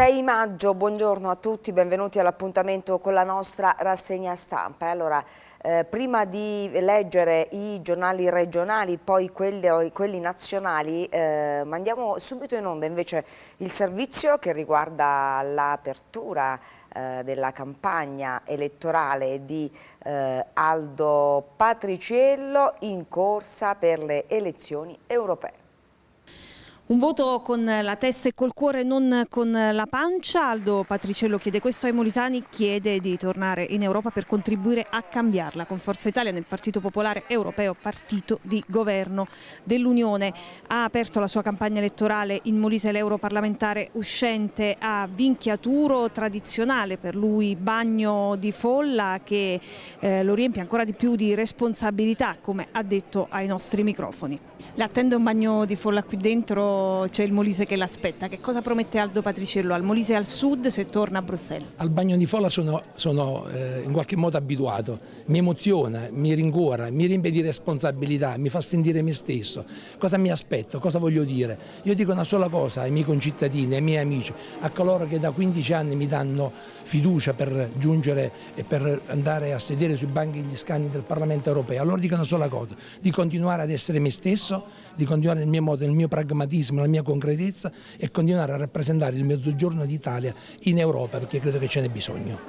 6 maggio, buongiorno a tutti, benvenuti all'appuntamento con la nostra rassegna stampa. Allora, eh, prima di leggere i giornali regionali, poi quelli, quelli nazionali, eh, mandiamo subito in onda invece il servizio che riguarda l'apertura eh, della campagna elettorale di eh, Aldo Patriciello in corsa per le elezioni europee. Un voto con la testa e col cuore, non con la pancia. Aldo Patriciello chiede questo ai Molisani, chiede di tornare in Europa per contribuire a cambiarla con Forza Italia nel Partito Popolare Europeo, partito di governo dell'Unione. Ha aperto la sua campagna elettorale in Molise l'europarlamentare uscente a Vinchiaturo, tradizionale per lui bagno di folla che eh, lo riempie ancora di più di responsabilità, come ha detto ai nostri microfoni. L'attende un bagno di folla qui dentro c'è il Molise che l'aspetta. Che cosa promette Aldo Patriciello al Molise al sud se torna a Bruxelles? Al bagno di folla sono, sono eh, in qualche modo abituato, mi emoziona, mi rincuora, mi riempie di responsabilità, mi fa sentire me stesso. Cosa mi aspetto? Cosa voglio dire? Io dico una sola cosa ai miei concittadini, ai miei amici, a coloro che da 15 anni mi danno fiducia per giungere e per andare a sedere sui banchi degli scanni del Parlamento europeo. Allora dico una sola cosa, di continuare ad essere me stesso, di continuare nel mio modo, nel mio pragmatismo realismo, la mia concretezza e continuare a rappresentare il Mezzogiorno d'Italia in Europa perché credo che ce n'è bisogno.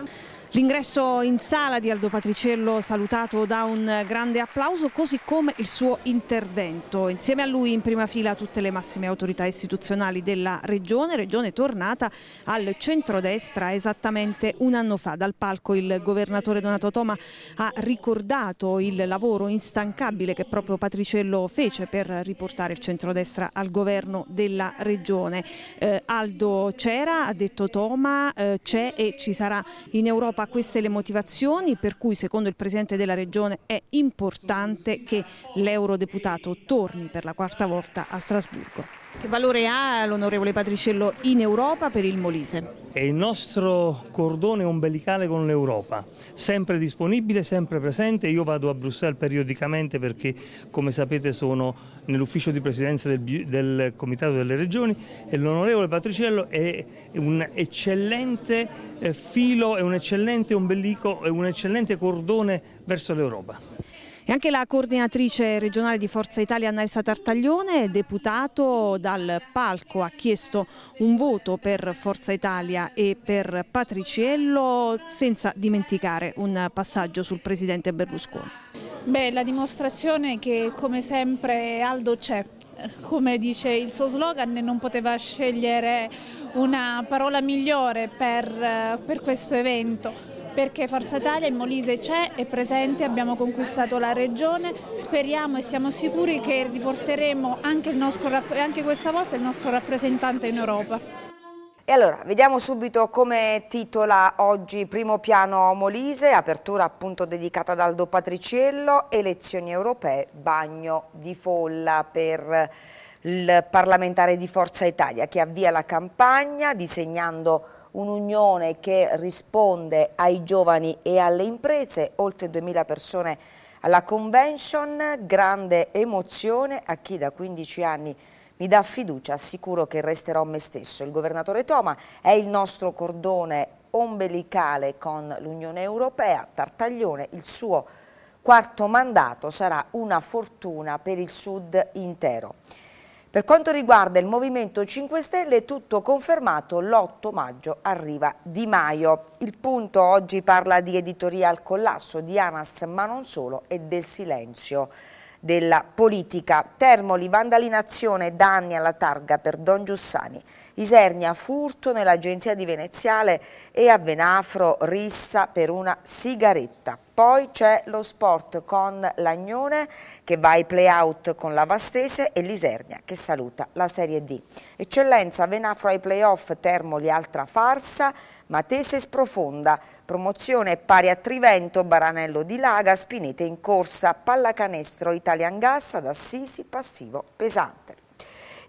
L'ingresso in sala di Aldo Patriciello salutato da un grande applauso così come il suo intervento. Insieme a lui in prima fila tutte le massime autorità istituzionali della regione, regione tornata al centrodestra esattamente un anno fa. Dal palco il governatore Donato Toma ha ricordato il lavoro instancabile che proprio Patriciello fece per riportare il centrodestra al governo della regione. Eh, Aldo c'era, ha detto Toma, eh, c'è e ci sarà in Europa Europa. Queste le motivazioni per cui secondo il Presidente della Regione è importante che l'eurodeputato torni per la quarta volta a Strasburgo. Che valore ha l'onorevole Patriciello in Europa per il Molise? È il nostro cordone ombelicale con l'Europa, sempre disponibile, sempre presente. Io vado a Bruxelles periodicamente perché, come sapete, sono nell'ufficio di presidenza del, del Comitato delle Regioni e l'onorevole Patriciello è un eccellente eh, filo, è un eccellente ombelico, è un eccellente cordone verso l'Europa. E anche la coordinatrice regionale di Forza Italia Annalisa Tartaglione, deputato dal palco, ha chiesto un voto per Forza Italia e per Patriciello senza dimenticare un passaggio sul presidente Berlusconi. Beh, la dimostrazione che come sempre Aldo c'è, come dice il suo slogan, non poteva scegliere una parola migliore per, eh, per questo evento perché Forza Italia in Molise c'è, è presente, abbiamo conquistato la regione, speriamo e siamo sicuri che riporteremo anche, nostro, anche questa volta il nostro rappresentante in Europa. E allora, vediamo subito come titola oggi Primo Piano Molise, apertura appunto dedicata ad Aldo Patriciello, elezioni europee, bagno di folla per il parlamentare di Forza Italia che avvia la campagna disegnando un'unione che risponde ai giovani e alle imprese, oltre 2.000 persone alla convention, grande emozione a chi da 15 anni mi dà fiducia, assicuro che resterò me stesso. Il governatore Toma è il nostro cordone ombelicale con l'Unione Europea, Tartaglione, il suo quarto mandato sarà una fortuna per il Sud intero. Per quanto riguarda il Movimento 5 Stelle è tutto confermato, l'8 maggio arriva Di Maio. Il punto oggi parla di editoria al collasso, di ANAS ma non solo e del silenzio della politica. Termoli, vandalinazione, danni alla targa per Don Giussani. Isernia, furto nell'agenzia di Veneziale e a Venafro, rissa per una sigaretta. Poi c'è lo sport con Lagnone che va ai playout con la Vastese e l'Isernia che saluta la Serie D. Eccellenza Venafro ai playoff, Termoli altra farsa, Matese sprofonda, Promozione pari a Trivento, Baranello di Laga, Spinete in corsa, pallacanestro, Italian Gas ad Assisi, passivo pesante.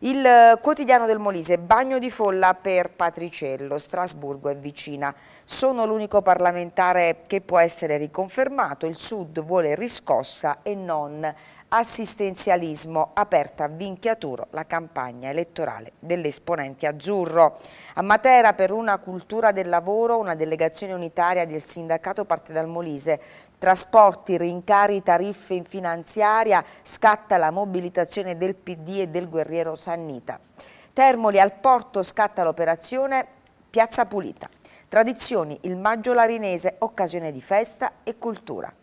Il quotidiano del Molise, bagno di folla per Patriciello, Strasburgo è vicina. Sono l'unico parlamentare che può essere riconfermato, il Sud vuole riscossa e non assistenzialismo, aperta a vinchiatura la campagna elettorale dell'esponente azzurro. A Matera per una cultura del lavoro una delegazione unitaria del sindacato parte dal Molise trasporti, rincari, tariffe in finanziaria, scatta la mobilitazione del PD e del guerriero Sannita. Termoli al porto scatta l'operazione Piazza Pulita. Tradizioni, il maggio larinese, occasione di festa e cultura.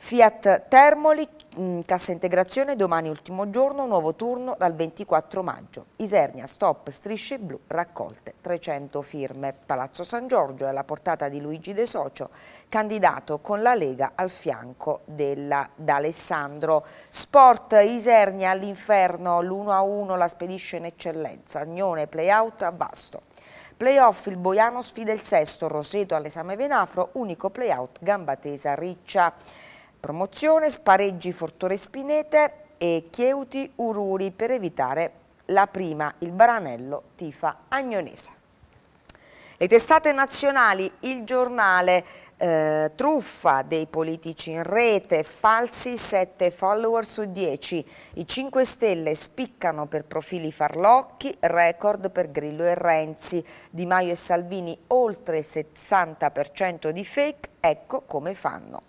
Fiat Termoli, mm, cassa integrazione, domani ultimo giorno, nuovo turno dal 24 maggio. Isernia, stop, strisce blu, raccolte 300 firme. Palazzo San Giorgio è alla portata di Luigi De Socio, candidato con la Lega al fianco d'Alessandro. Sport, Isernia all'inferno, l'1-1 la spedisce in eccellenza, Agnone, playout a Basto. Playoff il Boiano sfida il sesto, Roseto all'esame Venafro, unico playout Gambatesa Riccia. Promozione, spareggi Fortore Spinete e Chieuti Ururi per evitare la prima. Il Baranello tifa Agnonese. Le testate nazionali, il giornale, eh, truffa dei politici in rete, falsi 7 follower su 10, i 5 Stelle spiccano per profili farlocchi, record per Grillo e Renzi, Di Maio e Salvini oltre il 60% di fake, ecco come fanno.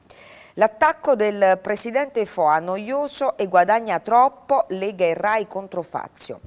L'attacco del presidente Foa noioso e guadagna troppo, Lega e Rai contro Fazio.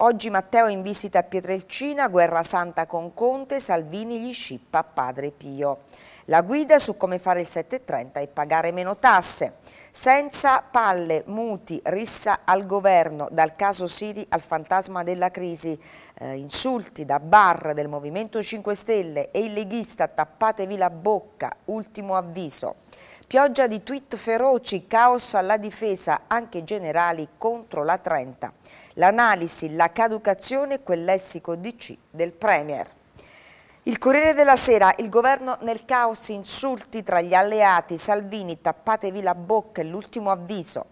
Oggi Matteo in visita a Pietrelcina, guerra santa con Conte, Salvini gli scippa Padre Pio. La guida su come fare il 730 e pagare meno tasse. Senza palle, muti, rissa al governo, dal caso Siri al fantasma della crisi. Eh, insulti da bar del Movimento 5 Stelle e il leghista tappatevi la bocca, ultimo avviso. Pioggia di tweet feroci, caos alla difesa, anche generali contro la 30. L'analisi, la caducazione, quel lessico DC del Premier. Il Corriere della Sera, il governo nel caos, insulti tra gli alleati, Salvini, tappatevi la bocca, è l'ultimo avviso.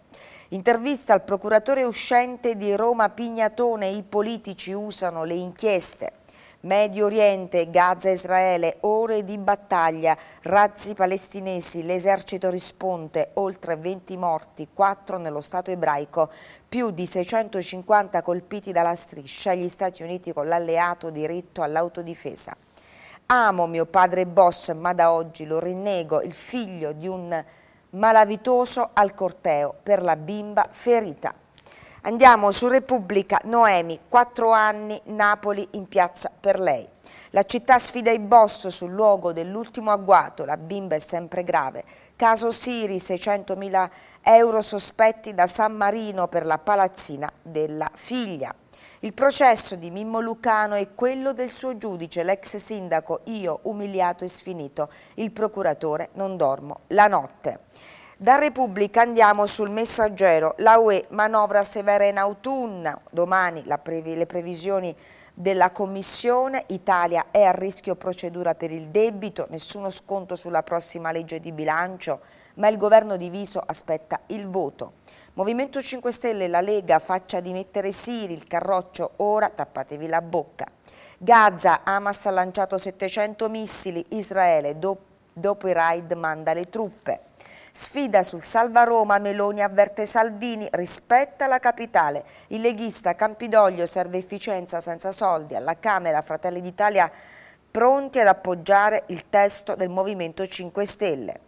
Intervista al procuratore uscente di Roma Pignatone, i politici usano le inchieste. Medio Oriente, Gaza Israele, ore di battaglia, razzi palestinesi, l'esercito risponde, oltre 20 morti, 4 nello Stato ebraico, più di 650 colpiti dalla striscia, gli Stati Uniti con l'alleato diritto all'autodifesa. Amo mio padre boss, ma da oggi lo rinnego, il figlio di un malavitoso al corteo per la bimba ferita. Andiamo su Repubblica, Noemi, 4 anni, Napoli in piazza per lei. La città sfida i boss sul luogo dell'ultimo agguato, la bimba è sempre grave. Caso Siri, 600.000 euro sospetti da San Marino per la palazzina della figlia. Il processo di Mimmo Lucano e quello del suo giudice, l'ex sindaco, io umiliato e sfinito, il procuratore non dormo la notte. Da Repubblica andiamo sul messaggero, la UE manovra severa in autunno, domani previ le previsioni della Commissione, Italia è a rischio procedura per il debito, nessuno sconto sulla prossima legge di bilancio, ma il governo diviso aspetta il voto. Movimento 5 Stelle, la Lega faccia dimettere Siri, il carroccio ora tappatevi la bocca. Gaza, Hamas ha lanciato 700 missili, Israele dopo, dopo i raid manda le truppe. Sfida sul Salva Roma, Meloni avverte Salvini, rispetta la capitale. Il leghista Campidoglio serve efficienza senza soldi. Alla Camera Fratelli d'Italia pronti ad appoggiare il testo del Movimento 5 Stelle.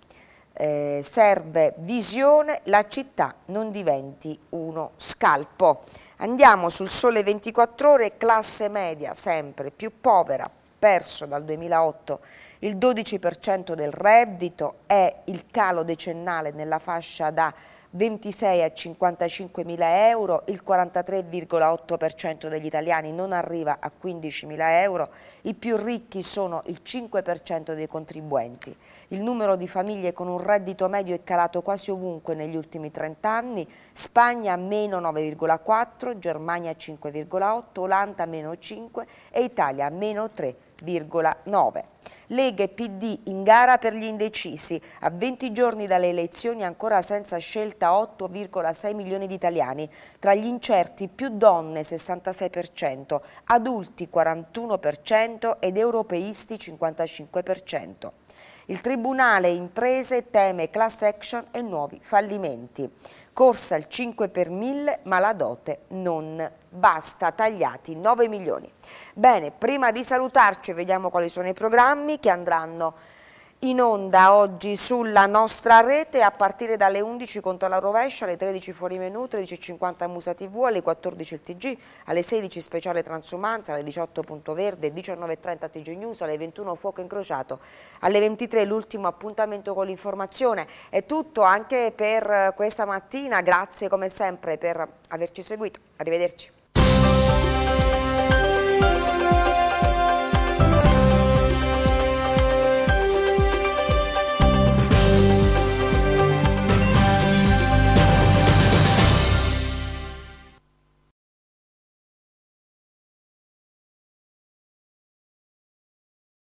Eh, serve visione, la città non diventi uno scalpo. Andiamo sul sole 24 ore, classe media sempre più povera, perso dal 2008 il 12% del reddito è il calo decennale nella fascia da 26 a 55 mila euro, il 43,8% degli italiani non arriva a 15 mila euro, i più ricchi sono il 5% dei contribuenti. Il numero di famiglie con un reddito medio è calato quasi ovunque negli ultimi 30 anni, Spagna meno 9,4, Germania 5,8, Olanda meno 5 e Italia meno 3 3,9. Lega e PD in gara per gli indecisi, a 20 giorni dalle elezioni ancora senza scelta 8,6 milioni di italiani, tra gli incerti più donne 66%, adulti 41% ed europeisti 55%. Il Tribunale imprese teme class action e nuovi fallimenti. Corsa il 5 per 1000, ma la dote non basta, tagliati 9 milioni. Bene, prima di salutarci vediamo quali sono i programmi che andranno in onda oggi sulla nostra rete a partire dalle 11 conto alla rovescia, alle 13 fuori menù, 13.50 Musa TV, alle 14 il TG, alle 16 speciale transumanza, alle 18 punto verde, 19.30 TG News, alle 21 fuoco incrociato, alle 23 l'ultimo appuntamento con l'informazione. È tutto anche per questa mattina, grazie come sempre per averci seguito, arrivederci.